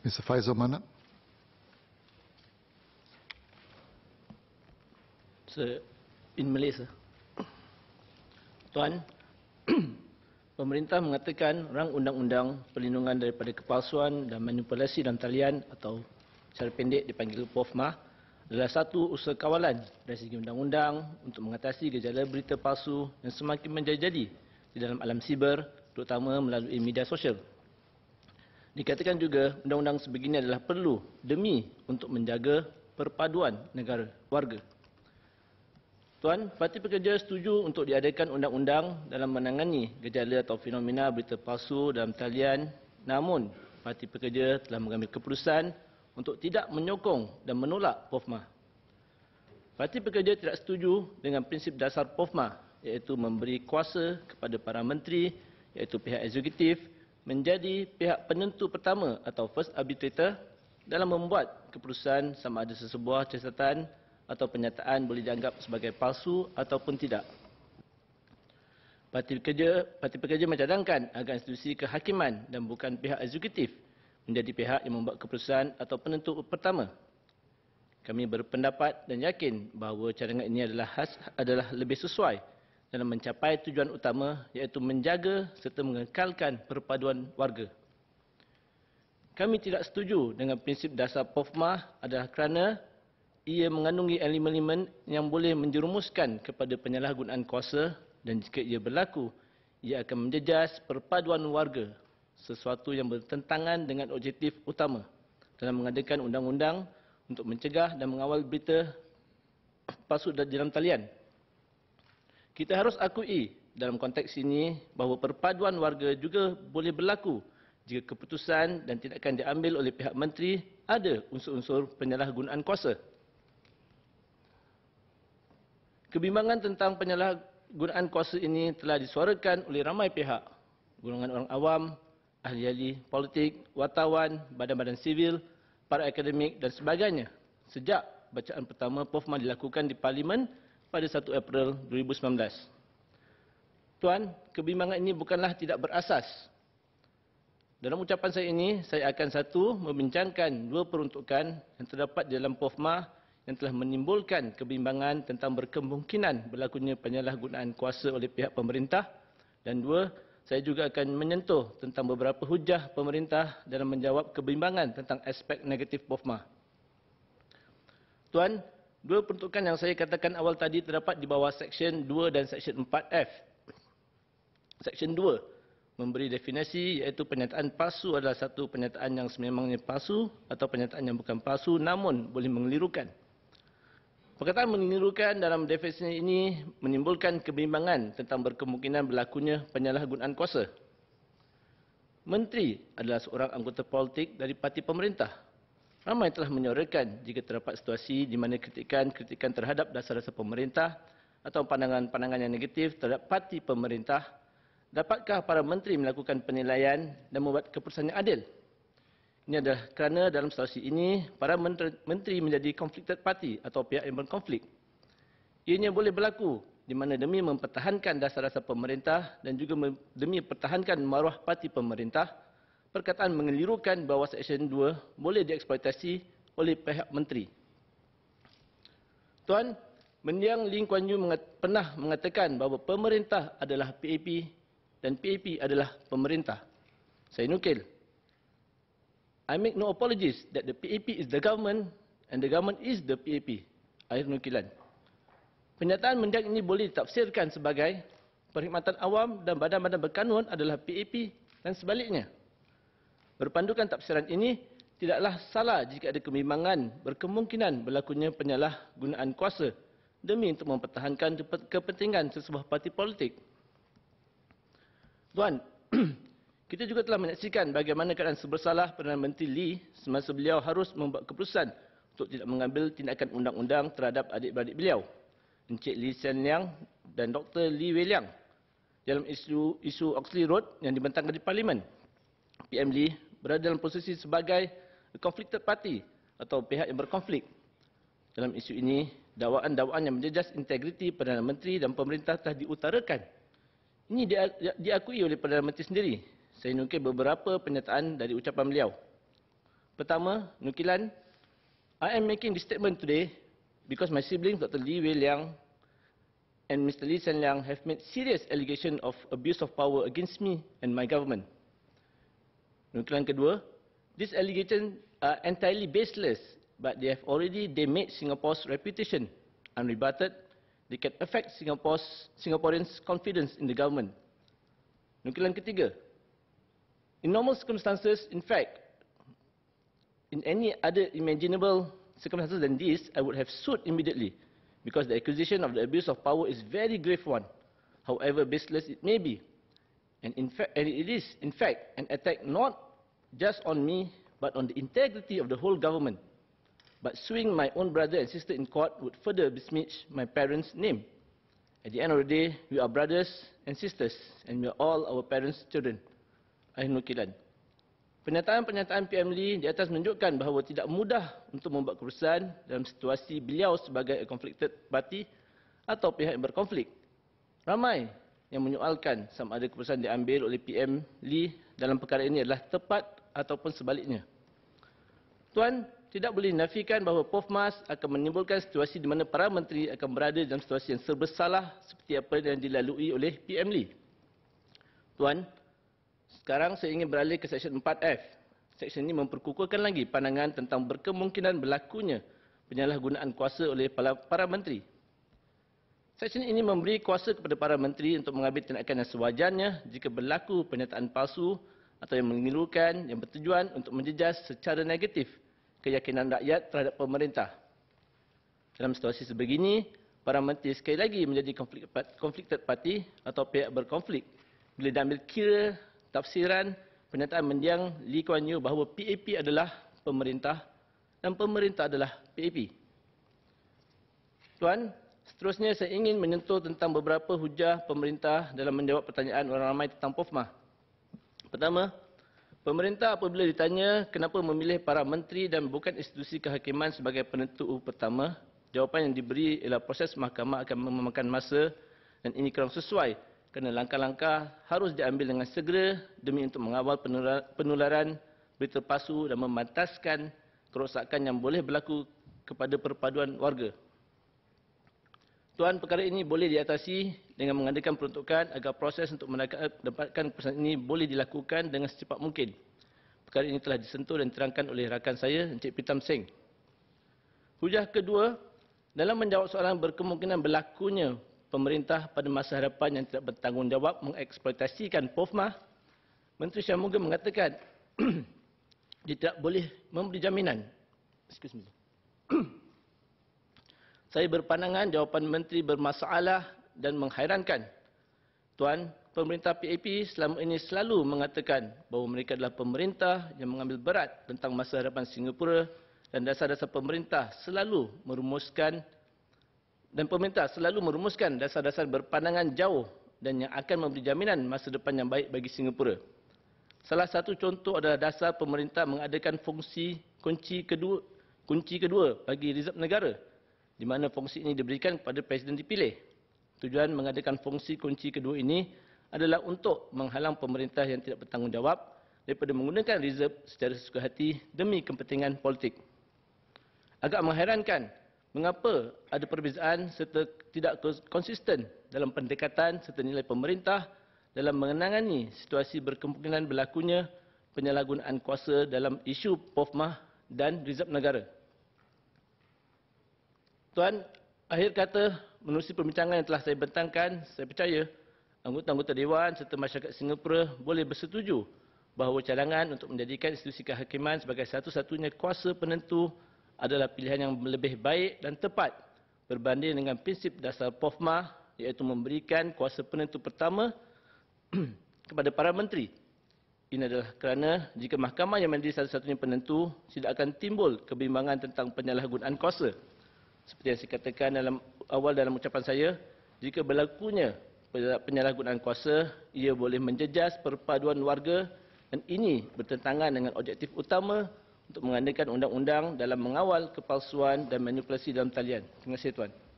Mr. Faisal Mana. Sir, in Malay, Tuan, pemerintah mengatakan rang undang-undang perlindungan daripada kepalsuan dan manipulasi dan talian atau secara pendek dipanggil POFMA adalah satu usaha kawalan dari segi undang-undang untuk mengatasi gejala berita palsu yang semakin menjadi-jadi di dalam alam siber terutama melalui media sosial. Dikatakan juga undang-undang sebegini adalah perlu demi untuk menjaga perpaduan negara warga. Tuan, Parti Pekerja setuju untuk diadakan undang-undang dalam menangani gejala atau fenomena berita palsu dalam talian. Namun, Parti Pekerja telah mengambil keputusan untuk tidak menyokong dan menolak POFMA. Parti Pekerja tidak setuju dengan prinsip dasar POFMA iaitu memberi kuasa kepada para menteri iaitu pihak eksekutif menjadi pihak penentu pertama atau first arbitrator dalam membuat keputusan sama ada sesebuah catatan atau pernyataan boleh dianggap sebagai palsu ataupun tidak. Parti pekerja, parti pekerja mencadangkan agar institusi kehakiman dan bukan pihak eksekutif menjadi pihak yang membuat keputusan atau penentu pertama. Kami berpendapat dan yakin bahawa cadangan ini adalah has, adalah lebih sesuai dalam mencapai tujuan utama iaitu menjaga serta mengekalkan perpaduan warga. Kami tidak setuju dengan prinsip dasar POFMA adalah kerana ia mengandungi elemen-elemen yang boleh menjerumuskan kepada penyalahgunaan kuasa dan jika ia berlaku, ia akan menjejas perpaduan warga sesuatu yang bertentangan dengan objektif utama dalam mengadakan undang-undang untuk mencegah dan mengawal berita palsu dalam talian. Kita harus akui dalam konteks ini bahawa perpaduan warga juga boleh berlaku jika keputusan dan tindakan diambil oleh pihak menteri ada unsur-unsur penyalahgunaan kuasa. Kebimbangan tentang penyalahgunaan kuasa ini telah disuarakan oleh ramai pihak, golongan orang awam, ahli-ahli politik, wartawan, badan-badan sivil, para akademik dan sebagainya sejak bacaan pertama POFMA dilakukan di Parlimen pada 1 April 2019. Tuan, kebimbangan ini bukanlah tidak berasas. Dalam ucapan saya ini, saya akan satu membincangkan dua peruntukan yang terdapat di dalam POFMA yang telah menimbulkan kebimbangan tentang berkemungkinan berlakunya penyalahgunaan kuasa oleh pihak pemerintah dan dua, saya juga akan menyentuh tentang beberapa hujah pemerintah dalam menjawab kebimbangan tentang aspek negatif POFMA. Tuan, Dua peruntukan yang saya katakan awal tadi terdapat di bawah Seksyen 2 dan Seksyen 4F. Seksyen 2 memberi definisi iaitu penyataan palsu adalah satu penyataan yang sememangnya palsu atau penyataan yang bukan palsu namun boleh mengelirukan. Perkataan mengelirukan dalam definisi ini menimbulkan kebimbangan tentang berkemungkinan berlakunya penyalahgunaan kuasa. Menteri adalah seorang anggota politik dari parti pemerintah Ramai telah menyorakan jika terdapat situasi di mana kritikan-kritikan terhadap dasar-dasar pemerintah atau pandangan-pandangan yang negatif terhadap parti pemerintah, dapatkah para menteri melakukan penilaian dan membuat keputusan yang adil? Ini adalah kerana dalam situasi ini, para menteri menjadi conflicted party atau pihak yang berkonflik. Ianya boleh berlaku di mana demi mempertahankan dasar-dasar pemerintah dan juga demi mempertahankan maruah parti pemerintah, perkataan mengelirukan bahawa Seksyen 2 boleh dieksploitasi oleh pihak menteri. Tuan, mendiang Lin Kuan Yew mengat- pernah mengatakan bahawa pemerintah adalah PAP dan PAP adalah pemerintah. Saya nukil. I make no apologies that the PAP is the government and the government is the PAP. Akhir nukilan. Pernyataan mendiang ini boleh ditafsirkan sebagai perkhidmatan awam dan badan-badan berkanun adalah PAP dan sebaliknya. Berpandukan tafsiran ini, tidaklah salah jika ada kebimbangan berkemungkinan berlakunya penyalahgunaan kuasa demi untuk mempertahankan kepentingan sesebuah parti politik. Tuan, kita juga telah menyaksikan bagaimana keadaan sebersalah Perdana Menteri Lee semasa beliau harus membuat keputusan untuk tidak mengambil tindakan undang-undang terhadap adik-beradik beliau, Encik Lee Sian Liang dan Dr. Lee Wei Liang dalam isu, isu Oxley Road yang dibentangkan di Parlimen. PM Lee berada dalam posisi sebagai konflik party atau pihak yang berkonflik. Dalam isu ini, dakwaan-dakwaan yang menjejas integriti Perdana Menteri dan pemerintah telah diutarakan. Ini diakui oleh Perdana Menteri sendiri. Saya nukil beberapa pernyataan dari ucapan beliau. Pertama, nukilan, I am making this statement today because my siblings Dr. Lee Wei Liang and Mr. Lee Sen Liang have made serious allegations of abuse of power against me and my government. Nukilan kedua, these allegations are entirely baseless but they have already damaged Singapore's reputation. Unrebutted, they can affect Singapore's, Singaporeans' confidence in the government. Nukilan ketiga, in normal circumstances, in fact, in any other imaginable circumstances than this, I would have sued immediately because the accusation of the abuse of power is very grave one, however baseless it may be. And, in and it is, in fact, an attack not just on me, but on the integrity of the whole government. But suing my own brother and sister in court would further besmirch my parents' name. At the end of the day, we are brothers and sisters, and we are all our parents' children. Ahinul Kilan. Pernyataan-pernyataan PM Lee di atas menunjukkan bahawa tidak mudah untuk membuat keputusan dalam situasi beliau sebagai a conflicted party atau pihak yang berkonflik. Ramai yang menyoalkan sama ada keputusan diambil oleh PM Lee dalam perkara ini adalah tepat ataupun sebaliknya. Tuan, tidak boleh dinafikan bahawa POFMAS akan menimbulkan situasi di mana para menteri akan berada dalam situasi yang serba salah seperti apa yang dilalui oleh PM Lee. Tuan, sekarang saya ingin beralih ke Seksyen 4F. Seksyen ini memperkukuhkan lagi pandangan tentang berkemungkinan berlakunya penyalahgunaan kuasa oleh para menteri. Seksyen ini memberi kuasa kepada para menteri untuk mengambil tindakan yang sewajarnya jika berlaku penyataan palsu atau yang mengilukan yang bertujuan untuk menjejas secara negatif keyakinan rakyat terhadap pemerintah. Dalam situasi sebegini, para menteri sekali lagi menjadi konflik, konflik third atau pihak berkonflik bila diambil kira tafsiran pernyataan mendiang Lee Kuan Yew bahawa PAP adalah pemerintah dan pemerintah adalah PAP. Tuan, Seterusnya saya ingin menyentuh tentang beberapa hujah pemerintah dalam menjawab pertanyaan orang ramai tentang POFMA. Pertama, pemerintah apabila ditanya kenapa memilih para menteri dan bukan institusi kehakiman sebagai penentu pertama, jawapan yang diberi ialah proses mahkamah akan memakan masa dan ini kurang sesuai kerana langkah-langkah harus diambil dengan segera demi untuk mengawal penularan berita palsu dan memantaskan kerosakan yang boleh berlaku kepada perpaduan warga. Tuan perkara ini boleh diatasi dengan mengadakan peruntukan agar proses untuk mendapatkan pesan ini boleh dilakukan dengan secepat mungkin. Perkara ini telah disentuh dan diterangkan oleh rakan saya Encik Pitam Singh. Hujah kedua, dalam menjawab soalan berkemungkinan berlakunya pemerintah pada masa hadapan yang tidak bertanggungjawab mengeksploitasikan POFMA, Menteri Syamugam mengatakan dia tidak boleh memberi jaminan. Excuse me. Saya berpandangan jawapan menteri bermasalah dan menghairankan. Tuan, pemerintah PAP selama ini selalu mengatakan bahawa mereka adalah pemerintah yang mengambil berat tentang masa hadapan Singapura dan dasar-dasar pemerintah selalu merumuskan dan pemerintah selalu merumuskan dasar-dasar berpandangan jauh dan yang akan memberi jaminan masa depan yang baik bagi Singapura. Salah satu contoh adalah dasar pemerintah mengadakan fungsi kunci kedua kunci kedua bagi rezerv negara di mana fungsi ini diberikan kepada presiden dipilih. Tujuan mengadakan fungsi kunci kedua ini adalah untuk menghalang pemerintah yang tidak bertanggungjawab daripada menggunakan reserve secara sesuka hati demi kepentingan politik. Agak mengherankan mengapa ada perbezaan serta tidak konsisten dalam pendekatan serta nilai pemerintah dalam mengenangani situasi berkemungkinan berlakunya penyalahgunaan kuasa dalam isu POFMA dan reserve negara. Tuan, akhir kata, menerusi perbincangan yang telah saya bentangkan, saya percaya anggota-anggota Dewan serta masyarakat Singapura boleh bersetuju bahawa cadangan untuk menjadikan institusi kehakiman sebagai satu-satunya kuasa penentu adalah pilihan yang lebih baik dan tepat berbanding dengan prinsip dasar POFMA iaitu memberikan kuasa penentu pertama kepada para menteri. Ini adalah kerana jika mahkamah yang menjadi satu-satunya penentu tidak akan timbul kebimbangan tentang penyalahgunaan kuasa seperti yang saya katakan dalam awal dalam ucapan saya, jika berlakunya penyalahgunaan kuasa, ia boleh menjejas perpaduan warga dan ini bertentangan dengan objektif utama untuk mengandalkan undang-undang dalam mengawal kepalsuan dan manipulasi dalam talian. Terima kasih Tuan.